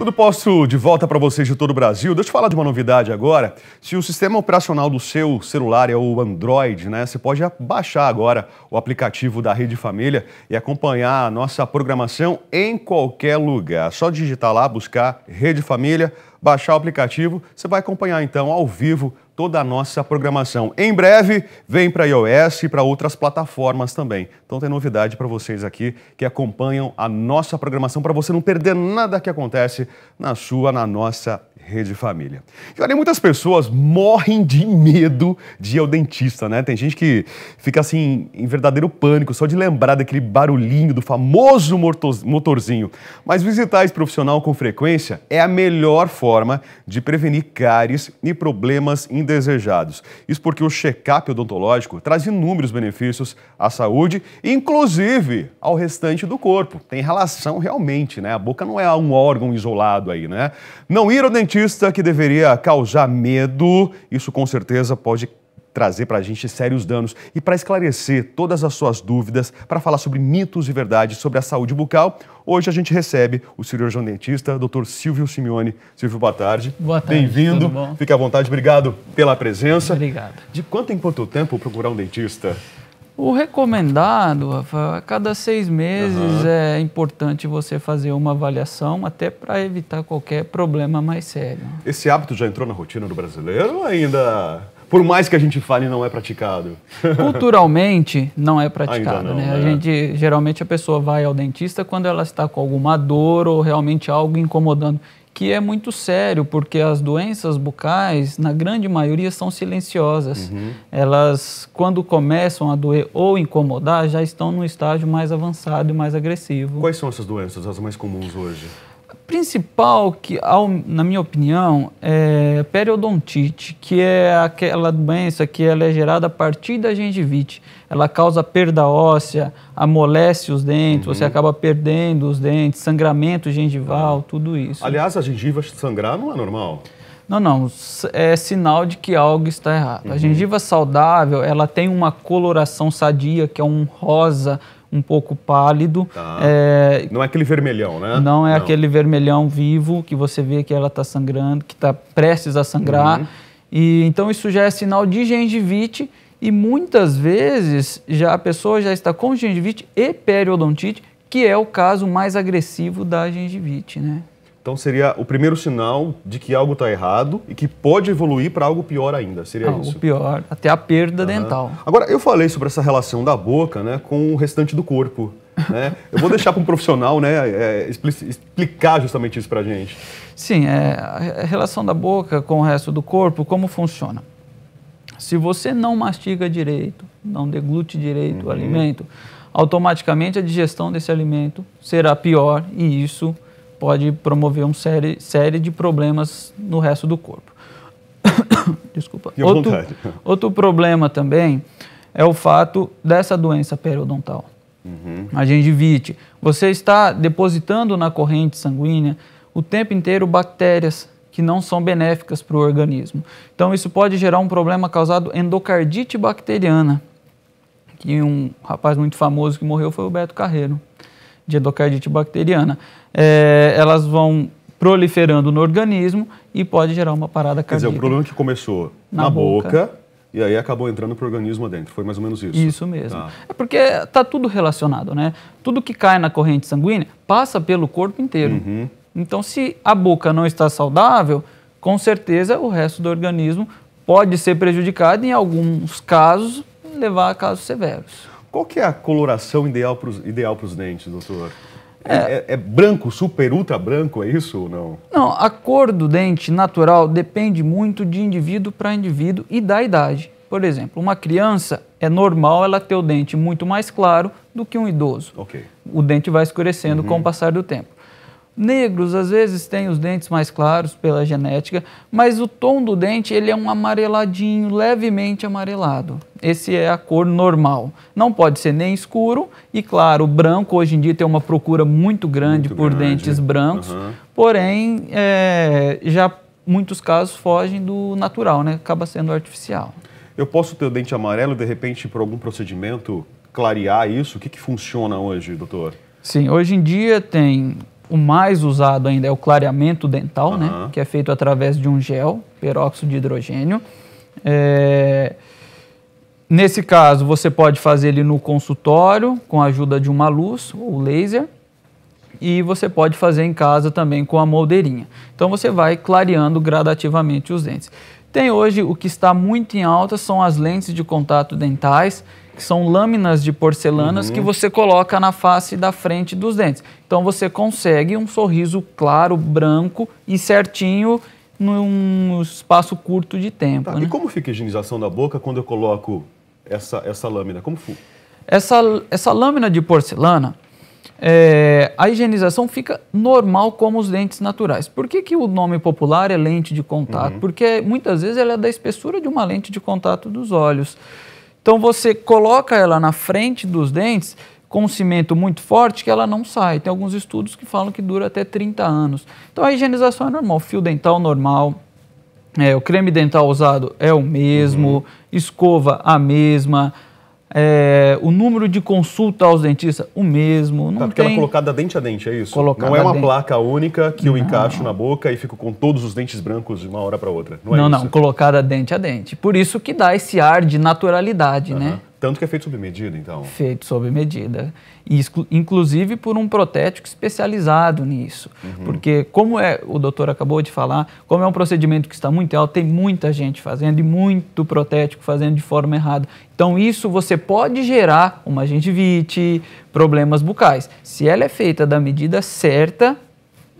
Tudo posto de volta para vocês de todo o Brasil. Deixa eu falar de uma novidade agora. Se o sistema operacional do seu celular é o Android, né, você pode baixar agora o aplicativo da Rede Família e acompanhar a nossa programação em qualquer lugar. É só digitar lá, buscar Rede Família, baixar o aplicativo, você vai acompanhar então ao vivo toda a nossa programação. Em breve, vem para iOS e para outras plataformas também. Então tem novidade para vocês aqui que acompanham a nossa programação para você não perder nada que acontece na sua, na nossa Rede Família. E olha, muitas pessoas morrem de medo de ir ao dentista, né? Tem gente que fica assim em verdadeiro pânico só de lembrar daquele barulhinho do famoso motorzinho. Mas visitar esse profissional com frequência é a melhor forma de prevenir cáries e problemas indesejados. Isso porque o check-up odontológico traz inúmeros benefícios à saúde, inclusive ao restante do corpo. Tem relação realmente, né? A boca não é um órgão isolado aí, né? Não ir ao dentista artista que deveria causar medo, isso com certeza pode trazer para a gente sérios danos. E para esclarecer todas as suas dúvidas, para falar sobre mitos e verdades sobre a saúde bucal, hoje a gente recebe o cirurgião dentista, Dr. Silvio Simeone. Silvio, boa tarde. Boa tarde. Bem-vindo. Fique à vontade. Obrigado pela presença. Obrigado. De quanto em quanto tempo procurar um dentista? O recomendado, Rafa, a cada seis meses uhum. é importante você fazer uma avaliação, até para evitar qualquer problema mais sério. Esse hábito já entrou na rotina do brasileiro ou ainda por mais que a gente fale, não é praticado. Culturalmente, não é praticado, não, né? É. A né? gente, geralmente, a pessoa vai ao dentista quando ela está com alguma dor ou realmente algo incomodando que é muito sério, porque as doenças bucais, na grande maioria, são silenciosas. Uhum. Elas, quando começam a doer ou incomodar, já estão num estágio mais avançado e mais agressivo. Quais são essas doenças, as mais comuns hoje? principal, que, ao, na minha opinião, é periodontite, que é aquela doença que ela é gerada a partir da gengivite. Ela causa perda óssea, amolece os dentes, uhum. você acaba perdendo os dentes, sangramento gengival, ah. tudo isso. Aliás, a gengiva sangrar não é normal? Não, não. É sinal de que algo está errado. Uhum. A gengiva saudável, ela tem uma coloração sadia, que é um rosa um pouco pálido. Tá. É, não é aquele vermelhão, né? Não é não. aquele vermelhão vivo que você vê que ela está sangrando, que está prestes a sangrar. Uhum. E então isso já é sinal de gengivite e muitas vezes já a pessoa já está com gengivite e periodontite, que é o caso mais agressivo da gengivite, né? Então seria o primeiro sinal de que algo está errado e que pode evoluir para algo pior ainda. Seria algo isso? Algo pior, até a perda uhum. dental. Agora, eu falei sobre essa relação da boca né, com o restante do corpo. Né? Eu vou deixar para um profissional né, é, explicar justamente isso para a gente. Sim, é, a relação da boca com o resto do corpo, como funciona? Se você não mastiga direito, não deglute direito uhum. o alimento, automaticamente a digestão desse alimento será pior e isso pode promover uma série, série de problemas no resto do corpo. Desculpa. E outro, outro problema também é o fato dessa doença periodontal, uhum. a gengivite. Você está depositando na corrente sanguínea o tempo inteiro bactérias que não são benéficas para o organismo. Então, isso pode gerar um problema causado endocardite bacteriana, que um rapaz muito famoso que morreu foi o Beto Carreiro de endocardite bacteriana. É, elas vão proliferando no organismo e pode gerar uma parada cardíaca. Quer dizer, o problema que começou na, na boca, boca e aí acabou entrando para o organismo dentro. Foi mais ou menos isso. Isso mesmo. Tá. É porque está tudo relacionado, né? Tudo que cai na corrente sanguínea passa pelo corpo inteiro. Uhum. Então, se a boca não está saudável, com certeza o resto do organismo pode ser prejudicado e, em alguns casos, levar a casos severos. Qual que é a coloração ideal para os ideal dentes, doutor? É. é, é, é, branco, super ultra branco, é isso ou não? Não, a cor do dente natural depende muito de indivíduo para indivíduo e da idade. Por exemplo, uma criança é normal ela ter o dente muito mais claro do que um idoso. Okay. O dente vai escurecendo uhum. com o uhum. passar do tempo negros, às vezes têm os dentes mais claros pela genética, mas o tom do dente ele é um amareladinho, levemente amarelado. Esse é a cor normal. Não pode ser nem escuro e claro, branco hoje em dia tem uma procura muito grande muito por grande. dentes brancos, uhum. porém é, já muitos casos fogem do natural, né? Acaba sendo artificial. Eu posso ter o dente amarelo de repente por algum procedimento clarear isso? O que, que funciona hoje, doutor? Sim, hoje em dia tem o mais usado ainda é o clareamento dental, uhum. né? Que é feito através de um gel, peróxido de hidrogênio. É... Nesse caso, você pode fazer ele no consultório com a ajuda de uma luz ou laser. E você pode fazer em casa também com a moldeirinha. Então você vai clareando gradativamente os dentes. Tem hoje o que está muito em alta são as lentes de contato dentais que são lâminas de porcelanas uhum. que você coloca na face da frente dos dentes. Então você consegue um sorriso claro, branco e certinho num espaço curto de tempo. Tá, né? E como fica a higienização da boca quando eu coloco essa, essa lâmina? Como fica? Essa, essa lâmina de porcelana, é, a higienização fica normal como os dentes naturais. Por que, que o nome popular é lente de contato? Uhum. Porque muitas vezes ela é da espessura de uma lente de contato dos olhos. Então você coloca ela na frente dos dentes com um cimento muito forte que ela não sai. Tem alguns estudos que falam que dura até 30 anos. Então a higienização é normal, fio dental normal, é, o creme dental usado é o mesmo, uhum. escova a mesma. É, o número de consulta aos dentistas, o mesmo. Não tá, porque tem... ela é colocada dente a dente, é isso? Colocada não é uma dente... placa única que eu não. encaixo na boca e fico com todos os dentes brancos de uma hora para outra. Não, é não, não, colocada dente a dente. Por isso que dá esse ar de naturalidade, né? Tanto que é feito sob medida, então? Feito sob medida. E, inclusive por um protético especializado nisso. Uhum. Porque, como é, o doutor acabou de falar, como é um procedimento que está muito alto, tem muita gente fazendo e muito protético fazendo de forma errada. Então, isso você pode gerar uma gengivite, problemas bucais. Se ela é feita da medida certa,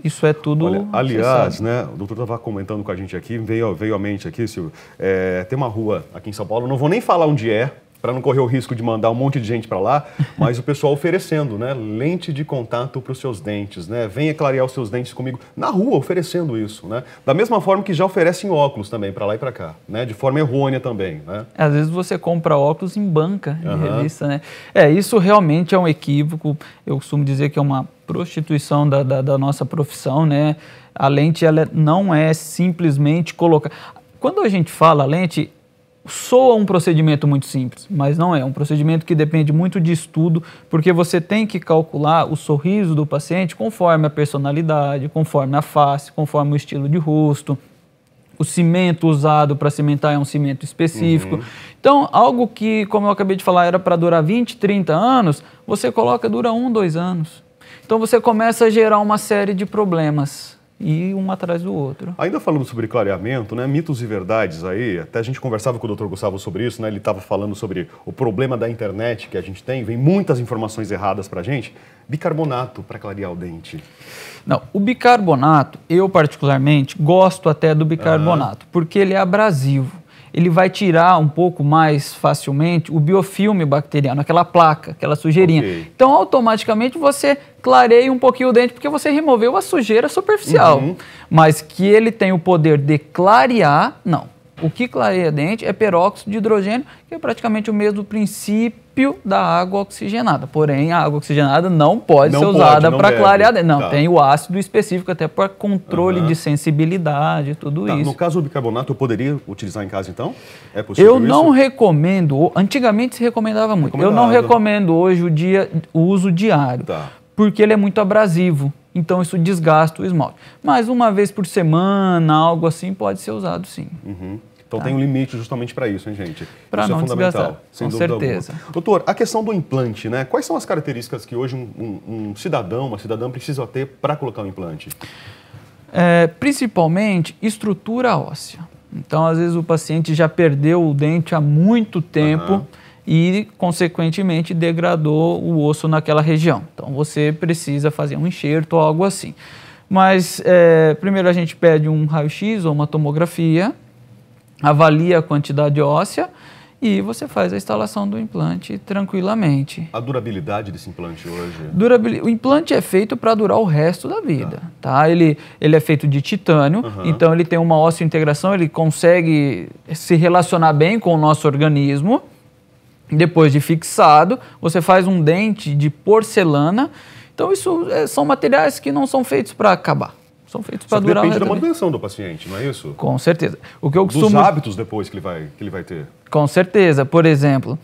isso é tudo. Olha, aliás, né, o doutor estava comentando com a gente aqui, veio, veio à mente aqui, Silvio, é, tem uma rua aqui em São Paulo, não vou nem falar onde é, para não correr o risco de mandar um monte de gente para lá, mas o pessoal oferecendo, né? Lente de contato para os seus dentes, né? Venha clarear os seus dentes comigo na rua, oferecendo isso, né? Da mesma forma que já oferecem óculos também para lá e para cá, né? De forma errônea também, né? Às vezes você compra óculos em banca, em uhum. revista, né? É, isso realmente é um equívoco. Eu costumo dizer que é uma prostituição da, da, da nossa profissão, né? A lente, ela não é simplesmente colocar... Quando a gente fala lente, soa um procedimento muito simples, mas não é. É um procedimento que depende muito de estudo, porque você tem que calcular o sorriso do paciente conforme a personalidade, conforme a face, conforme o estilo de rosto. O cimento usado para cimentar é um cimento específico. Uhum. Então, algo que, como eu acabei de falar, era para durar 20, 30 anos, você coloca dura um, dois anos. Então, você começa a gerar uma série de problemas e um atrás do outro. Ainda falando sobre clareamento, né, mitos e verdades aí, até a gente conversava com o Dr. Gustavo sobre isso, né, ele estava falando sobre o problema da internet que a gente tem, vem muitas informações erradas para a gente. Bicarbonato para clarear o dente. Não, o bicarbonato, eu particularmente gosto até do bicarbonato, ah. porque ele é abrasivo ele vai tirar um pouco mais facilmente o biofilme bacteriano, aquela placa, aquela sujeirinha. Okay. Então, automaticamente você clareia um pouquinho o dente porque você removeu a sujeira superficial. Uhum. Mas que ele tem o poder de clarear, não. O que clareia dente é peróxido de hidrogênio, que é praticamente o mesmo princípio da água oxigenada. Porém, a água oxigenada não pode não ser usada para clarear dente. Não, tá. tem o ácido específico até para controle uhum. de sensibilidade, e tudo tá. isso. No caso do bicarbonato, eu poderia utilizar em casa então? É possível Eu isso? não recomendo, antigamente se recomendava muito. Eu não recomendo hoje o, dia, o uso diário, tá. porque ele é muito abrasivo. Então isso desgasta o esmalte. Mas uma vez por semana, algo assim, pode ser usado sim. Uhum. Então tá. tem um limite justamente para isso, hein, gente? Pra isso é fundamental, sem Com dúvida certeza. alguma. Doutor, a questão do implante, né? Quais são as características que hoje um, um, um cidadão, uma cidadã precisa ter para colocar um implante? É, principalmente estrutura óssea. Então, às vezes, o paciente já perdeu o dente há muito tempo uhum. e, consequentemente, degradou o osso naquela região. Então, você precisa fazer um enxerto ou algo assim. Mas, é, primeiro, a gente pede um raio-x ou uma tomografia avalia a quantidade óssea e você faz a instalação do implante tranquilamente. A durabilidade desse implante hoje? Durabil... O implante é feito para durar o resto da vida, tá? tá? Ele, ele é feito de titânio, uhum. então ele tem uma integração, ele consegue se relacionar bem com o nosso organismo. Depois de fixado, você faz um dente de porcelana. Então isso é, são materiais que não são feitos para acabar são feitos para durar. Depende da manutenção do paciente, não é isso? Com certeza. O que eu costumo... Dos hábitos depois que ele vai, que ele vai ter. Com certeza. Por exemplo,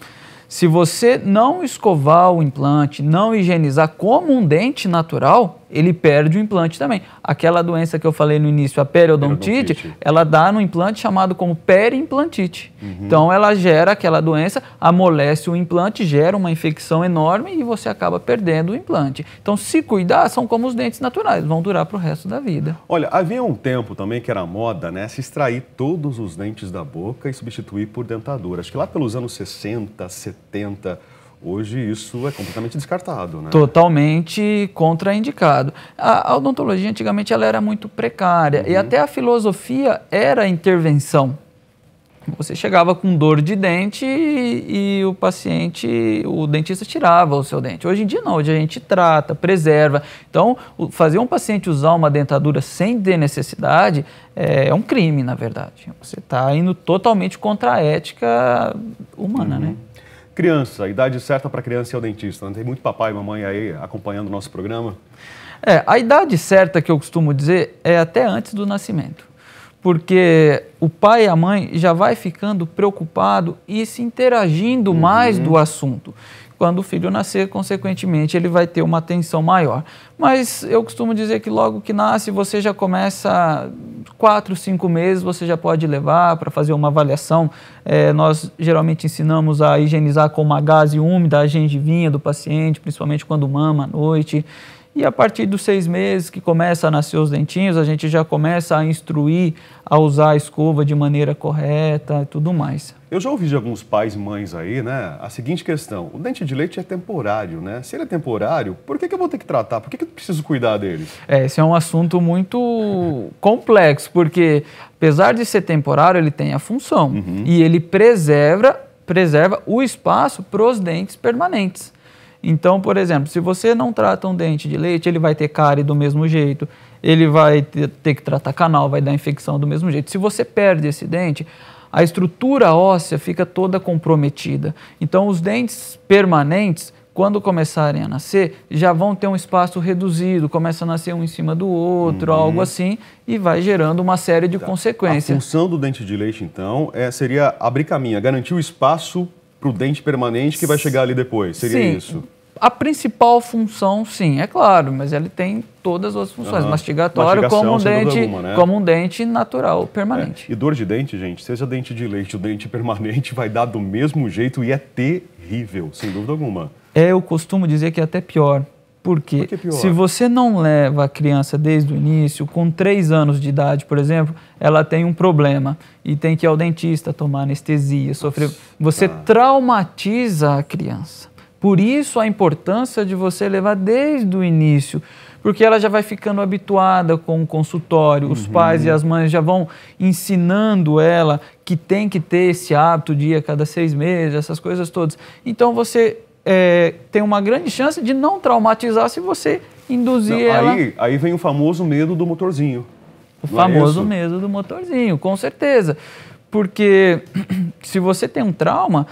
se você não escovar o implante, não higienizar como um dente natural, ele perde o implante também. Aquela doença que eu falei no início, a periodontite, ela dá no implante chamado como periimplantite. Uhum. Então ela gera aquela doença, amolece o implante, gera uma infecção enorme e você acaba perdendo o implante. Então se cuidar, são como os dentes naturais, vão durar para o resto da vida. Olha, havia um tempo também que era moda, né, se extrair todos os dentes da boca e substituir por dentadura. Acho que lá pelos anos 60, 70, Hoje isso é completamente descartado, né? Totalmente contraindicado. A, a odontologia antigamente ela era muito precária uhum. e até a filosofia era intervenção. Você chegava com dor de dente e, e, o paciente, o dentista tirava o seu dente. Hoje em dia não, hoje a gente trata, preserva. Então, o, fazer um paciente usar uma dentadura sem ter necessidade é, é um crime, na verdade. Você está indo totalmente contra a ética humana, uhum. né? Criança, a idade certa para criança ir é ao dentista. Né? Tem muito papai e mamãe aí acompanhando o nosso programa. É, a idade certa que eu costumo dizer é até antes do nascimento porque o pai e a mãe já vai ficando preocupado e se interagindo uhum. mais do assunto. Quando o filho nascer, consequentemente, ele vai ter uma atenção maior. Mas eu costumo dizer que logo que nasce, você já começa quatro, cinco meses, você já pode levar para fazer uma avaliação. É, nós geralmente ensinamos a higienizar com uma gase úmida a gengivinha do paciente, principalmente quando mama à noite. E a partir dos seis meses que começa a nascer os dentinhos, a gente já começa a instruir a usar a escova de maneira correta e tudo mais. Eu já ouvi de alguns pais e mães aí, né, a seguinte questão: o dente de leite é temporário, né? Se ele é temporário, por que, que eu vou ter que tratar? Por que, que eu preciso cuidar dele? É, esse é um assunto muito complexo, porque apesar de ser temporário, ele tem a função uhum. e ele preserva, preserva o espaço para os dentes permanentes. Então, por exemplo, se você não trata um dente de leite, ele vai ter cárie do mesmo jeito, ele vai ter que tratar canal, vai dar infecção do mesmo jeito. Se você perde esse dente, a estrutura óssea fica toda comprometida. Então, os dentes permanentes, quando começarem a nascer, já vão ter um espaço reduzido, começa a nascer um em cima do outro, uhum. algo assim, e vai gerando uma série de tá. consequências. A função do dente de leite, então, é, seria abrir caminho, é garantir o espaço para o dente permanente que vai chegar ali depois. Seria Sim. isso? a principal função, sim, é claro, mas ele tem todas as funções, uhum. mastigatório como um, dente, alguma, né? como um dente natural, permanente. É. E dor de dente, gente, seja dente de leite ou dente permanente, vai dar do mesmo jeito e é terrível, sem dúvida alguma. É, eu costumo dizer que é até pior. Porque Por pior? se você não leva a criança desde o início, com 3 anos de idade, por exemplo, ela tem um problema e tem que ir ao dentista, tomar anestesia, sofrer. Você ah. traumatiza a criança. Por isso a importância de você levar desde o início, porque ela já vai ficando habituada com o consultório, os uhum. pais e as mães já vão ensinando ela que tem que ter esse hábito de ir a cada seis meses, essas coisas todas. Então você é, tem uma grande chance de não traumatizar se você induzir não, ela. Aí, aí vem o famoso medo do motorzinho. O é famoso é medo do motorzinho, com certeza. Porque se você tem um trauma,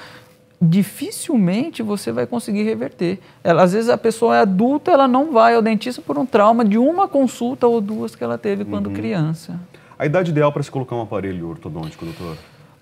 dificilmente você vai conseguir reverter. Ela, às vezes a pessoa é adulta, ela não vai ao dentista por um trauma de uma consulta ou duas que ela teve quando uhum. criança. A idade ideal para se colocar um aparelho ortodôntico, doutor?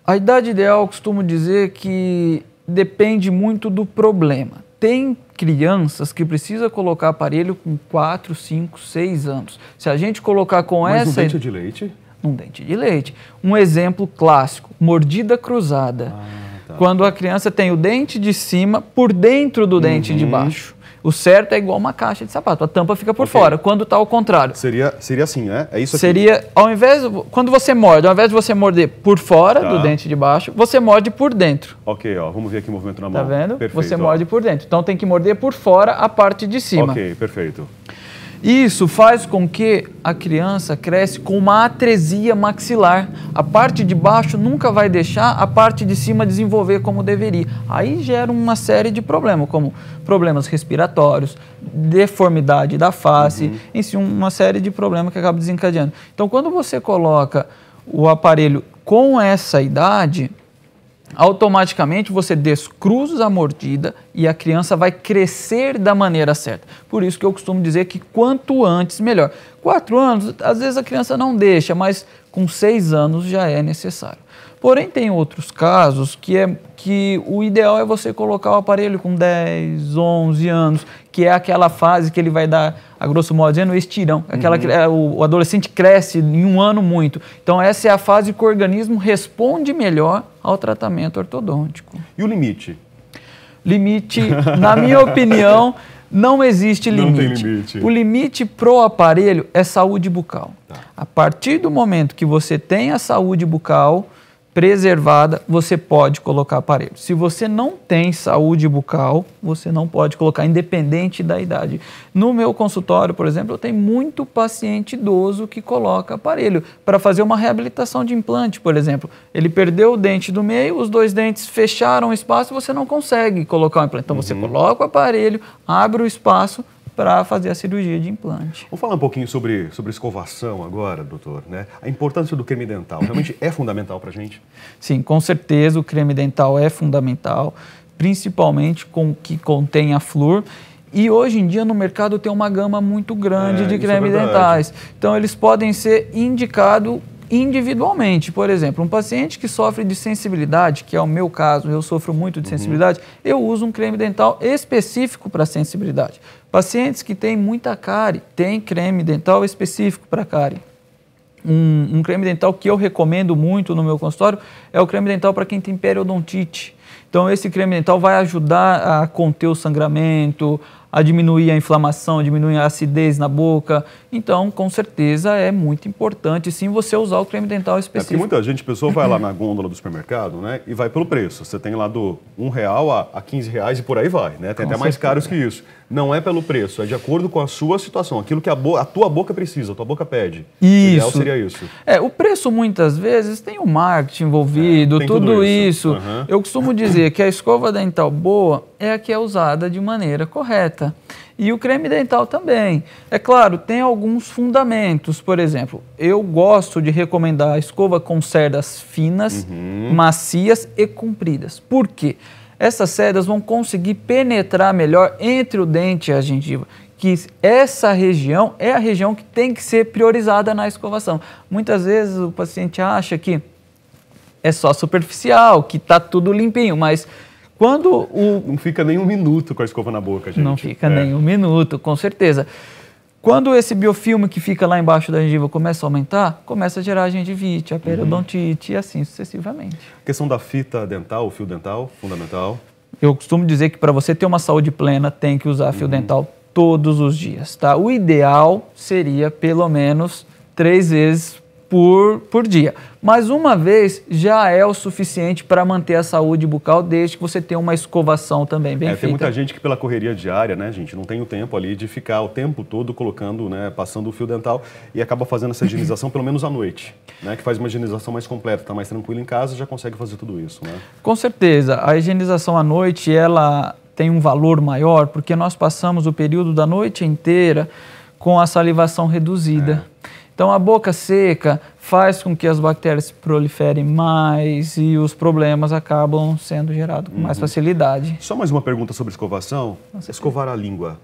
A idade ideal, eu costumo dizer que depende muito do problema. Tem crianças que precisa colocar aparelho com 4, 5, 6 anos. Se a gente colocar com Mas essa... Mas um dente de leite? Um dente de leite. Um exemplo clássico, mordida cruzada. Ah. Tá. Quando a criança tem o dente de cima por dentro do dente uhum. de baixo. O certo é igual uma caixa de sapato, a tampa fica por okay. fora, quando está ao contrário. Seria, seria assim, né? É isso aqui. Seria, ao invés, quando você morde, ao invés de você morder por fora tá. do dente de baixo, você morde por dentro. Ok, ó, vamos ver aqui o movimento na tá mão. Tá vendo? Perfeito, você ó. morde por dentro. Então tem que morder por fora a parte de cima. Ok, perfeito. Isso faz com que a criança cresce com uma atresia maxilar. A parte de baixo nunca vai deixar a parte de cima desenvolver como deveria. Aí gera uma série de problemas, como problemas respiratórios, deformidade da face, uhum. si uma série de problemas que acaba desencadeando. Então, quando você coloca o aparelho com essa idade, automaticamente você descruza a mordida e a criança vai crescer da maneira certa. Por isso que eu costumo dizer que quanto antes, melhor. Quatro anos, às vezes a criança não deixa, mas com seis anos já é necessário. Porém, tem outros casos que, é, que o ideal é você colocar o aparelho com 10, 11 anos, que é aquela fase que ele vai dar, a grosso modo dizendo, estirão. É aquela uhum. que, é, o, o adolescente cresce em um ano muito. Então, essa é a fase que o organismo responde melhor ao tratamento ortodôntico. E o limite? Limite, na minha opinião, não existe limite. Não limite. O limite pro aparelho é saúde bucal. Tá. A partir do momento que você tem a saúde bucal, preservada, você pode colocar aparelho. Se você não tem saúde bucal, você não pode colocar, independente da idade. No meu consultório, por exemplo, eu tenho muito paciente idoso que coloca aparelho para fazer uma reabilitação de implante, por exemplo. Ele perdeu o dente do meio, os dois dentes fecharam o espaço, você não consegue colocar o implante. Então uhum. você coloca o aparelho, abre o espaço para fazer a cirurgia de implante. Vamos falar um pouquinho sobre, sobre escovação agora, doutor. Né? A importância do creme dental realmente é fundamental para a gente? Sim, com certeza o creme dental é fundamental, principalmente com que contém a flúor. E hoje em dia no mercado tem uma gama muito grande é, de é cremes é dentais. Então eles podem ser indicados individualmente. Por exemplo, um paciente que sofre de sensibilidade, que é o meu caso, eu sofro muito de uhum. sensibilidade, eu uso um creme dental específico para sensibilidade. Pacientes que têm muita cárie, têm creme dental específico para cárie. Um, um, creme dental que eu recomendo muito no meu consultório é o creme dental para quem tem periodontite. Então, esse creme dental vai ajudar a conter o sangramento, a diminuir a inflamação, diminuir a acidez na boca. Então, com certeza, é muito importante sim você usar o creme dental é, específico. É muita gente, pessoa vai lá na gôndola do supermercado, né? E vai pelo preço. Você tem lá do um real a, a 15 reais e por aí vai, né? Tem com até certeza. mais caros que isso. Não é pelo preço, é de acordo com a sua situação, aquilo que a, a tua boca precisa, a tua boca pede. Isso. O ideal seria isso. É, o preço muitas vezes tem o marketing envolvido, é, tudo, tudo, isso. isso. Uhum. Eu costumo dizer que a escova dental boa é a que é usada de maneira correta. E o creme dental também. É claro, tem alguns fundamentos. Por exemplo, eu gosto de recomendar a escova com cerdas finas, uhum. macias e compridas. Por quê? Essas cerdas vão conseguir penetrar melhor entre o dente e a gengiva que essa região é a região que tem que ser priorizada na escovação. Muitas vezes o paciente acha que é só superficial, que está tudo limpinho, mas quando o... Não fica nem um minuto com a escova na boca, gente. Não fica é. nem um minuto, com certeza. Quando esse biofilme que fica lá embaixo da gengiva começa a aumentar, começa a gerar gengivite, a uhum. periodontite uhum. e assim sucessivamente. A questão da fita dental, o fio dental, fundamental. Eu costumo dizer que para você ter uma saúde plena, tem que usar fio uhum. dental todos os dias, tá? O ideal seria pelo menos três vezes por, por dia. Mas uma vez já é o suficiente para manter a saúde bucal, desde que você tenha uma escovação também bem é, feita. Tem muita gente que pela correria diária, né, gente, não tem o tempo ali de ficar o tempo todo colocando, né, passando o fio dental e acaba fazendo essa higienização pelo menos à noite, né, que faz uma higienização mais completa, está mais tranquilo em casa, já consegue fazer tudo isso, né? Com certeza. A higienização à noite, ela tem um valor maior, porque nós passamos o período da noite inteira com a salivação reduzida. É. Então a boca seca faz com que as bactérias se proliferem mais e os problemas acabam sendo gerados com mais uhum. facilidade. Só mais uma pergunta sobre escovação. Escovar a língua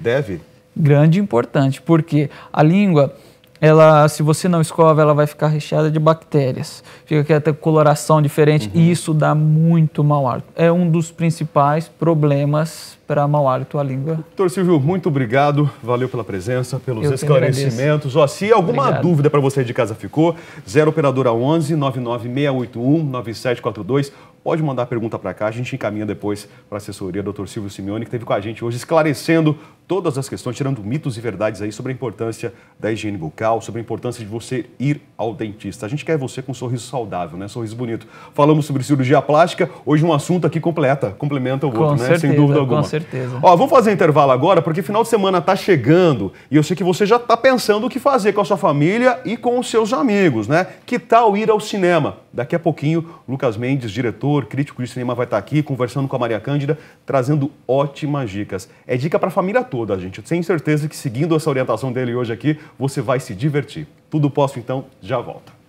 deve? Grande e importante, porque a língua ela, se você não escova, ela vai ficar recheada de bactérias. Fica aqui até coloração diferente uhum. e isso dá muito mau hálito. É um dos principais problemas para mau hálito a língua. Doutor Silvio, muito obrigado. Valeu pela presença, pelos Eu esclarecimentos. Ó, se alguma obrigado. dúvida para você de casa ficou, 0 operadora 11 99681 9742 pode mandar pergunta para cá, a gente encaminha depois para a assessoria do Dr. Silvio Simeone, que esteve com a gente hoje esclarecendo todas as questões, tirando mitos e verdades aí sobre a importância da higiene bucal, sobre a importância de você ir ao dentista. A gente quer você com um sorriso saudável, né? Sorriso bonito. Falamos sobre cirurgia plástica, hoje um assunto aqui completa, complementa o com outro, certeza, né? Sem dúvida alguma. Com certeza. Ó, vamos fazer intervalo agora, porque final de semana tá chegando e eu sei que você já tá pensando o que fazer com a sua família e com os seus amigos, né? Que tal ir ao cinema? Daqui a pouquinho, Lucas Mendes, diretor, crítico de cinema, vai estar tá aqui conversando com a Maria Cândida, trazendo ótimas dicas. É dica para a família toda toda, gente. Eu tenho certeza que seguindo essa orientação dele hoje aqui, você vai se divertir. Tudo posso, então, já volta.